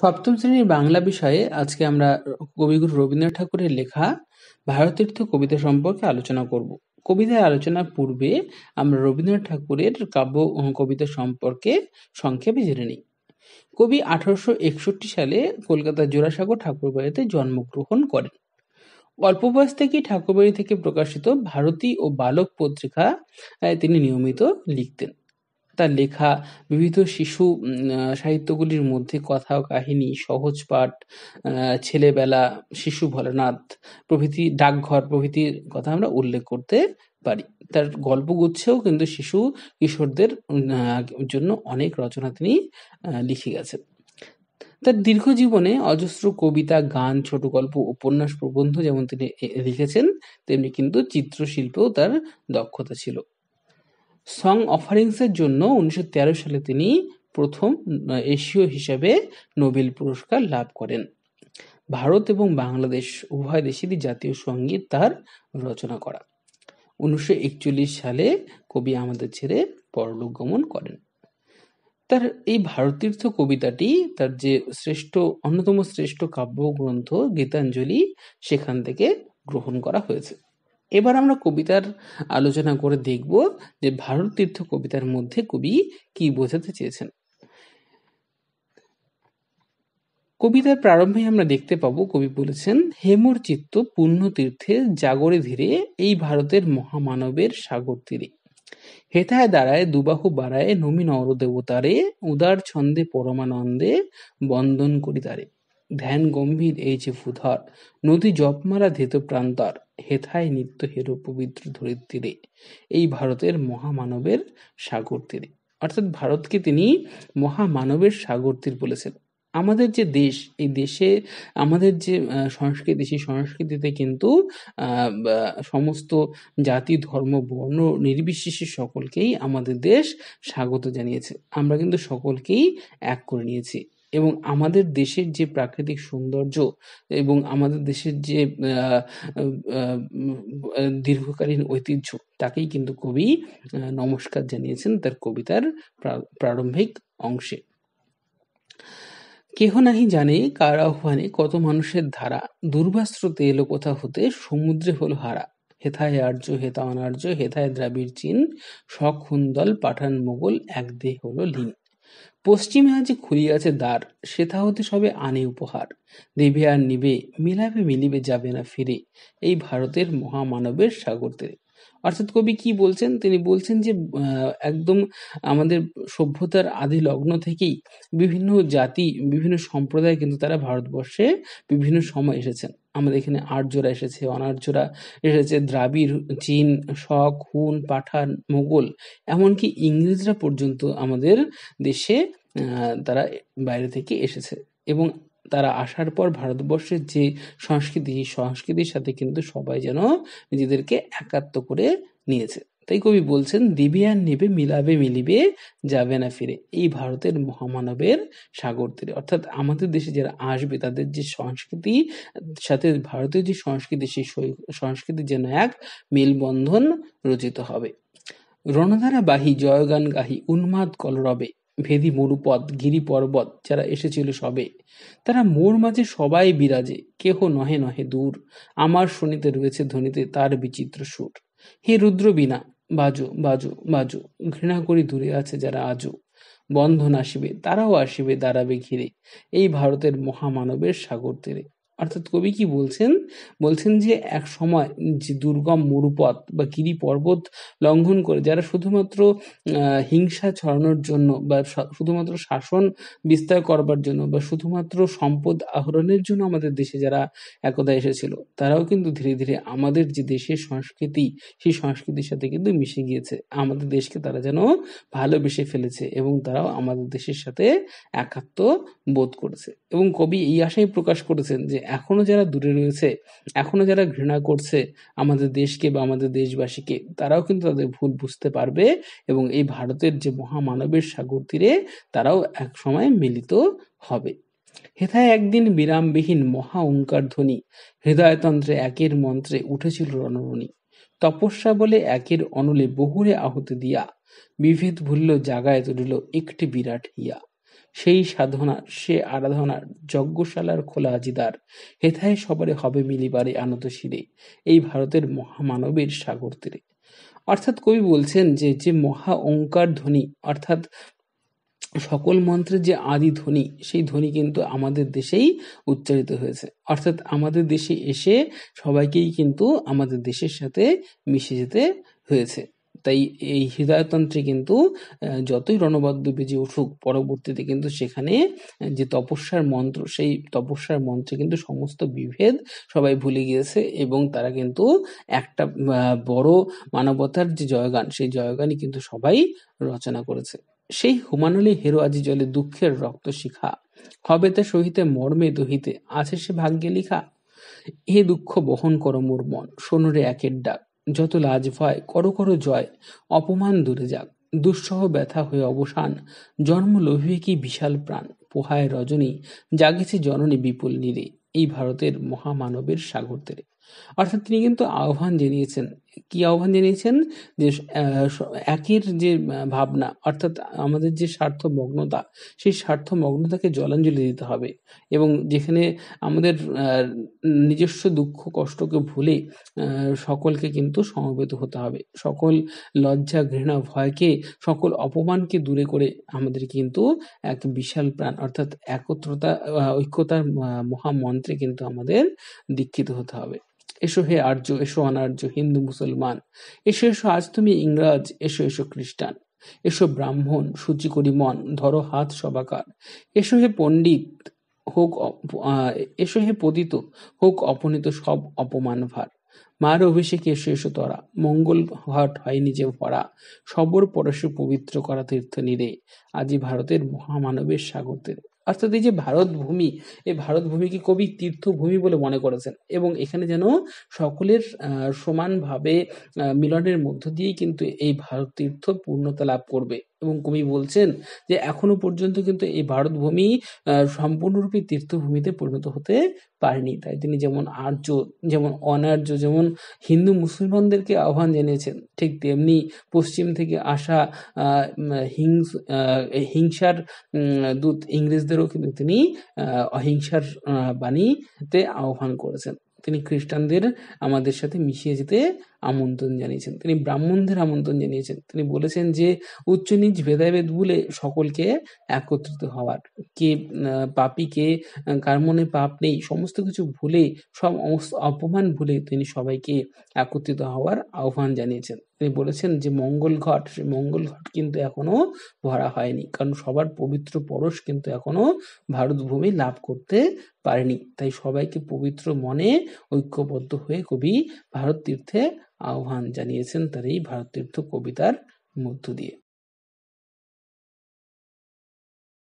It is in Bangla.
সপ্তম শ্রেণীর বাংলা বিষয়ে আজকে আমরা কবিগুরু রবীন্দ্রনাথ ঠাকুরের লেখা ভারতীর্থ কবিতা সম্পর্কে আলোচনা করব কবিতায় আলোচনার পূর্বে আমরা রবীন্দ্রনাথ ঠাকুরের কাব্য কবিতা সম্পর্কে সংক্ষেপে জেনে নিই কবি আঠারোশো একষট্টি সালে কলকাতার জোড়াসাগর ঠাকুরবাড়িতে জন্মগ্রহণ করেন অল্প বয়স থেকেই ঠাকুরবাড়ি থেকে প্রকাশিত ভারতী ও বালক পত্রিকা তিনি নিয়মিত লিখতেন তার লেখা বিবিধ শিশু সাহিত্যগুলির মধ্যে কথা ও কাহিনী সহজ পাঠ ছেলেবেলা শিশু ভোলানাথ প্রভৃতি ডাকঘর প্রভৃতির কথা আমরা উল্লেখ করতে পারি তার গল্পগুচ্ছেও কিন্তু শিশু কিশোরদের জন্য অনেক রচনা তিনি লিখে গেছেন তার দীর্ঘ জীবনে অজস্র কবিতা গান ছোট গল্প উপন্যাস প্রবন্ধ যেমন তিনি লিখেছেন তেমনি কিন্তু চিত্রশিল্পেও তার দক্ষতা ছিল সং অফারিংসের জন্য উনিশশো সালে তিনি প্রথম এশীয় হিসাবে নোবেল পুরস্কার লাভ করেন ভারত এবং বাংলাদেশ উভয় দেশেরই জাতীয় সঙ্গীত তার রচনা করা উনিশশো সালে কবি আমাদের ছেড়ে পরলোক গমন করেন তার এই ভারতীর্থ কবিতাটি তার যে শ্রেষ্ঠ অন্যতম শ্রেষ্ঠ কাব্যগ্রন্থ গীতাঞ্জলি সেখান থেকে গ্রহণ করা হয়েছে এবার আমরা কবিতার আলোচনা করে দেখব যে ভারত তীর্থ কবিতার মধ্যে কবি কি বোঝাতে চেয়েছেন কবিতার প্রারম্ভে আমরা দেখতে পাবো কবি বলেছেন হেমর চিত্ত পূর্ণ তীর্থে জাগরে ধীরে এই ভারতের মহামানবের সাগর তীরে হেথায় দাঁড়ায় দুবাহু বাড়ায় নমী নর দেবতারে উদার ছন্দে পরমানন্দে বন্দন করি তারে ধ্যান গম্ভীর এই যে ফুধর নদী জপমারা ধেত প্রান্তর হেথায় নিত্য হেরো পবিত্র ধরির তীরে এই ভারতের মহামানবের সাগর তীরে অর্থাৎ ভারতকে তিনি মহামানবের সাগর তীর বলেছেন আমাদের যে দেশ এই দেশে আমাদের যে সংস্কৃতি সেই সংস্কৃতিতে কিন্তু সমস্ত জাতি ধর্ম বর্ণ নির্বিশেষে সকলকেই আমাদের দেশ স্বাগত জানিয়েছে আমরা কিন্তু সকলকেই এক করে নিয়েছি এবং আমাদের দেশের যে প্রাকৃতিক সৌন্দর্য এবং আমাদের দেশের যে দীর্ঘকালীন ঐতিহ্য তাকেই কিন্তু কবি নমস্কার জানিয়েছেন তার কবিতার প্রারম্ভিক অংশে কেহ নাহি জানে কার আহ্বানে কত মানুষের ধারা দুর্বাস্রোতে এলো কোথা হতে সমুদ্রে হল হারা হেথায় আর্য হেতা অনার্য হেথায় দ্রাবিড় সখুন দল পাঠান মোগল এক দেহ হলো লীন পশ্চিমে আজ খুলিয়াছে দ্বার সেথা হতে সবে আনে উপহার দেবে আর নিবে মিলাবে মিলিবে যাবে না ফিরে এই ভারতের মহামানবের সাগর অর্থাৎ কবি কি বলছেন তিনি বলছেন যে একদম আমাদের সভ্যতার আদি লগ্ন থেকেই বিভিন্ন জাতি বিভিন্ন সম্প্রদায় কিন্তু তারা ভারতবর্ষে বিভিন্ন সময় এসেছেন আমাদের এখানে আর্যরা এসেছে অনার্যরা এসেছে দ্রাবিড় চীন শক হুন পাঠান মোগল এমনকি ইংরেজরা পর্যন্ত আমাদের দেশে তারা বাইরে থেকে এসেছে এবং তারা আসার পর ভারতবর্ষের যে সংস্কৃতি সেই সংস্কৃতির সাথে কিন্তু সবাই যেন নিজেদেরকে একাত্ম করে নিয়েছে তাই কবি বলছেন দিবে আর নেবে মিলাবে মিলিবে যাবে না ফিরে এই ভারতের মহামানবের সাগর তীরে অর্থাৎ আমাদের দেশে যারা আসবে তাদের যে সংস্কৃতি সাথে ভারতের যে সংস্কৃতি সেই সংস্কৃতি যেন এক মেলবন্ধন রচিত হবে রণধারা বাহি জয়গান গাহি উন্মাদ কলরবে ভেদি মরুপথ গিরি পর্বত যারা এসেছিল সবে তারা মোর মাঝে সবাই বিরাজে কেহ নহে নহে দূর আমার শুনিতে রয়েছে ধ্বনিতে তার বিচিত্র সুর হে রুদ্র বিনা বাজু বাজু বাজু ঘৃণা করি দূরে আছে যারা আজও বন্ধন আসিবে তারাও আসিবে দাঁড়াবে ঘিরে এই ভারতের মহামানবের সাগর তীরে অর্থাৎ কবি কি বলছেন বলছেন যে এক সময় যে দুর্গম মরুপথ বা গিরি পর্বত লঙ্ঘন করে যারা শুধুমাত্র হিংসা ছড়ানোর জন্য বা শুধুমাত্র শাসন বিস্তার করবার জন্য বা শুধুমাত্র সম্পদ আহরণের জন্য আমাদের দেশে যারা একদা এসেছিল তারাও কিন্তু ধীরে ধীরে আমাদের যে দেশের সংস্কৃতি সেই সংস্কৃতির সাথে কিন্তু মিশে গিয়েছে আমাদের দেশকে তারা যেন ভালোবেসে ফেলেছে এবং তারাও আমাদের দেশের সাথে একাত্ম বোধ করেছে এবং কবি এই আশাই প্রকাশ করেছেন যে এখনও যারা দূরে রয়েছে এখনও যারা ঘৃণা করছে আমাদের দেশকে বা আমাদের দেশবাসীকে তারাও কিন্তু তাদের ভুল বুঝতে পারবে এবং এই ভারতের যে মহামানবের সাগর তীরে তারাও এক সময় মিলিত হবে হেথায় একদিন বিরামবিহীন মহা ওঙ্কার ধ্বনি হৃদয়তন্ত্রে একের মন্ত্রে উঠেছিল রণরণী তপস্যা বলে একের অনলে বহুরে আহত দিয়া বিভেদ ভুল্য জাগায় তুলিল একটি বিরাট হিয়া সেই সাধনার সে আরাধনার যজ্ঞশালার খোলা আজিদার হেথায় সবারে হবে মিলিবারে আনত শিরে এই ভারতের মহামানবের সাগর তীরে অর্থাৎ কবি বলছেন যে যে মহা ওঙ্কার ধ্বনি অর্থাৎ সকল মন্ত্রের যে আদি ধ্বনি সেই ধ্বনি কিন্তু আমাদের দেশেই উচ্চারিত হয়েছে অর্থাৎ আমাদের দেশে এসে সবাইকেই কিন্তু আমাদের দেশের সাথে মিশে যেতে হয়েছে তাই এই হৃদয়তন্ত্রে কিন্তু যতই রণবাদ্য বেজে উঠুক পরবর্তীতে কিন্তু সেখানে যে তপস্যার মন্ত্র সেই তপস্যার মন্ত্রে কিন্তু সমস্ত বিভেদ সবাই ভুলে গিয়েছে এবং তারা কিন্তু একটা বড় মানবতার যে জয়গান সেই জয়গানই কিন্তু সবাই রচনা করেছে সেই হুমানুলি হেরো আজি জলে দুঃখের রক্ত শিখা হবে তে সহিতে মর্মে দহিতে আছে সে ভাগ্যে লিখা এ দুঃখ বহন করো মোর মন সোনরে একের ডাক যত লাজ ভয় করো করো জয় অপমান দূরে যাক দুঃসহ ব্যথা হয়ে অবসান জন্ম লোভিয়ে কি বিশাল প্রাণ পোহায় রজনী জাগেছে জননী বিপুল নীরে এই ভারতের মহামানবের সাগর তেরে অর্থাৎ তিনি কিন্তু আহ্বান জানিয়েছেন কি আহ্বান জানিয়েছেন যে একের যে ভাবনা অর্থাৎ আমাদের যে স্বার্থ মগ্নতা সেই স্বার্থ মগ্নতাকে জলাঞ্জলি দিতে হবে এবং যেখানে আমাদের নিজস্ব দুঃখ কষ্টকে ভুলে সকলকে কিন্তু সমবেত হতে হবে সকল লজ্জা ঘৃণা ভয়কে সকল অপমানকে দূরে করে আমাদের কিন্তু এক বিশাল প্রাণ অর্থাৎ একত্রতা ঐক্যতার মহামন্ত্রে কিন্তু আমাদের দীক্ষিত হতে হবে এসো হে আর্য এসো অনার্য হিন্দু মুসলমান এসো এসো আজ তুমি ইংরাজ এসো এসো খ্রিস্টান এসো ব্রাহ্মণ সূচি করি মন ধরো হাত সবাকার এসো হে পণ্ডিত হোক এসো হে পতিত হোক অপনীত সব অপমান ভার মার অভিষেকে এসো এসো তরা মঙ্গল ঘট হয় নিজে ভরা সবর পরশু পবিত্র করা তীর্থ নিরে আজি ভারতের মহামানবের সাগর তীরে অর্থাৎ এই যে ভারত ভূমি এই ভারত ভূমিকে কবি তীর্থভূমি বলে মনে করেছেন এবং এখানে যেন সকলের সমানভাবে মিলনের মধ্য দিয়েই কিন্তু এই ভারত তীর্থ পূর্ণতা লাভ করবে এবং কবি বলছেন যে এখনো পর্যন্ত কিন্তু এই ভারতভূমি সম্পূর্ণরূপে তীর্থভূমিতে পরিণত হতে পারেনি তাই তিনি যেমন আর্য যেমন অনার্য যেমন হিন্দু মুসলমানদেরকে আহ্বান জানিয়েছেন ঠিক তেমনি পশ্চিম থেকে আসা হিংস হিংসার দূত ইংরেজদেরও কিন্তু তিনি অহিংসার বাণীতে আহ্বান করেছেন তিনি খ্রিস্টানদের আমাদের সাথে মিশিয়ে যেতে আমন্ত্রণ জানিয়েছেন তিনি ব্রাহ্মণদের আমন্ত্রণ জানিয়েছেন তিনি বলেছেন যে উচ্চ নিচ ভেদাভেদ বলে সকলকে একত্রিত হওয়ার কে পাপি কে কার মনে পাপ নেই সমস্ত কিছু ভুলে সব অপমান ভুলে তিনি সবাইকে একত্রিত হওয়ার আহ্বান জানিয়েছেন তিনি বলেছেন যে মঙ্গল ঘট সেই মঙ্গল ঘট কিন্তু এখনো ভরা হয়নি কারণ সবার পবিত্র পরশ কিন্তু এখনো ভারতভূমি লাভ করতে পারেনি তাই সবাইকে পবিত্র মনে ঐক্যবদ্ধ হয়ে কবি ভারত তীর্থে আহ্বান জানিয়েছেন তার এই ভারতীর্থ কবিতার মধ্য দিয়ে